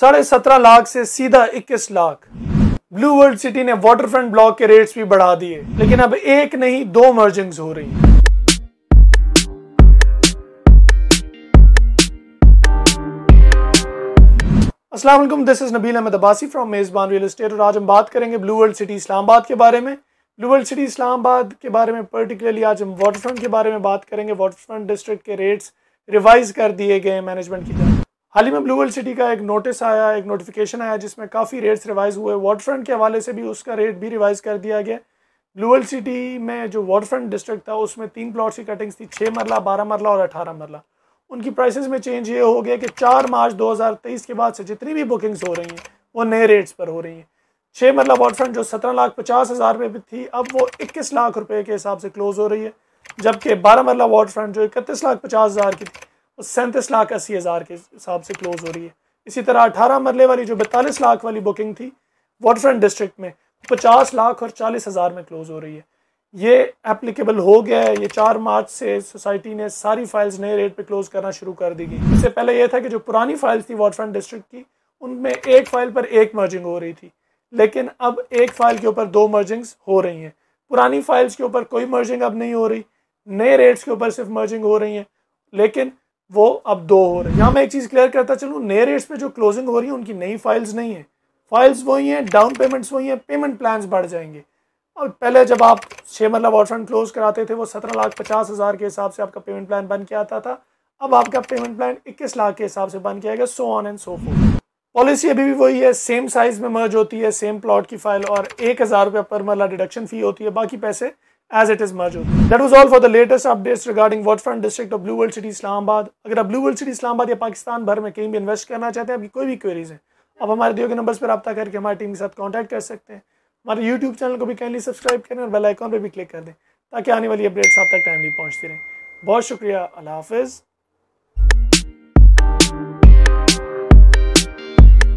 साढ़े सत्रह लाख से सीधा इक्कीस लाख ब्लू वर्ल्ड सिटी ने वाटर फ्रंट ब्लॉक के रेट्स भी बढ़ा दिए लेकिन अब एक नहीं दो मर्जिंग हो रही असलम this is Nabeel Ahmed Abbasi from Mezban real estate और आज हम बात करेंगे ब्लू वर्ल्ड सिटी इस्लामाबाद के बारे में ब्लू वर्ल्ड सिटी इस्लामाबाद के बारे में पर्टिकुलरली आज हम वाटर फ्रंट के बारे में बात करेंगे वाटर फ्रंट डिस्ट्रिक्ट के रेट्स रिवाइज कर दिए गए मैनेजमेंट की तरफ हाल ही में ब्लू वर्ल्ड सिटी का एक नोटिस आया एक नोटिफिकेशन आया जिसमें काफ़ी रेट्स रिवाइज हुए वाटर फ्रंट के हवाले से भी उसका रेट भी रिवाइज कर दिया गया ब्लू वर्ल्ड सिटी में जो वाटर फ्रंट डिस्ट्रिक्ट था उसमें तीन प्लॉट्स की कटिंग्स थी छः मरला बारह मरला और अठारह मरला उनकी प्राइसेस में चेंज ये हो गया कि चार मार्च 2023 के बाद से जितनी भी बुकिंग्स हो रही हैं वो नए रेट्स पर हो रही हैं छः मरला वाटर फ्रंट जो सत्रह लाख पचास हज़ार रुपये भी थी अब वो इक्कीस लाख रुपये के हिसाब से क्लोज़ हो रही है जबकि बारह मरला वाटर फ्रंट जो इकतीस लाख पचास हज़ार की थी सैंतीस लाख अस्सी हज़ार के हिसाब से क्लोज़ हो रही है इसी तरह अठारह मरले वाली जो बैतालीस लाख वाली बुकिंग थी वाटर फ्रंट डिस्ट्रिक्ट में पचास लाख और चालीस हज़ार में क्लोज़ हो रही है ये एप्लीकेबल हो गया है ये चार मार्च से सोसाइटी ने सारी फाइल्स नए रेट पे क्लोज़ करना शुरू कर दी गई इससे पहले यह था कि जो पुरानी फाइल्स थी वाटर फ्रंट डिस्ट्रिक्ट की उनमें एक फ़ाइल पर एक मर्जिंग हो रही थी लेकिन अब एक फ़ाइल के ऊपर दो मर्जिंग्स हो रही हैं पुरानी फाइल्स के ऊपर कोई मर्जिंग अब नहीं हो रही नए रेट्स के ऊपर सिर्फ मर्जिंग हो रही हैं लेकिन वो अब दो हो रहे हैं यहाँ मैं एक चीज़ क्लियर करता चलूँ नए रेट्स पे जो क्लोजिंग हो रही है उनकी नई फाइल्स नहीं है फाइल्स वही हैं डाउन पेमेंट्स वही हैं पेमेंट प्लान्स बढ़ जाएंगे और पहले जब आप छः मतलब ऑप्शन क्लोज कराते थे वो सत्रह लाख पचास हज़ार के हिसाब से आपका पेमेंट प्लान बन के आता था अब आपका पेमेंट प्लान इक्कीस लाख के हिसाब से बन के आएगा so on and so forth policy अभी भी वही है सेम साइज़ में मर्ज होती है सेम प्लॉट की फाइल और एक हज़ार रुपये पर मरला डिडक्शन फ़ी होती है बाकी पैसे as it is मौजूद That was all for the latest updates regarding waterfront district of Blue World City Islamabad. अगर आप Blue World City Islamabad या पाकिस्तान भर में कहीं भी इन्वेस्ट करना चाहते हैं आपकी कोई भी क्वेरीज है आप हमारे दिए गए नंबर पर रब्ता करके हमारी टीम के साथ कॉन्टैक्ट कर सकते हैं हमारे यूट्यूब चैनल को भी कैंडली सब्सक्राइब करें और बेल आइकॉन पर भी क्लिक कर दें ताकि आने वाली अपडेट्स आप तक टाइमली पहुँचती रहें बहुत शुक्रिया अल्लाह हाफिज़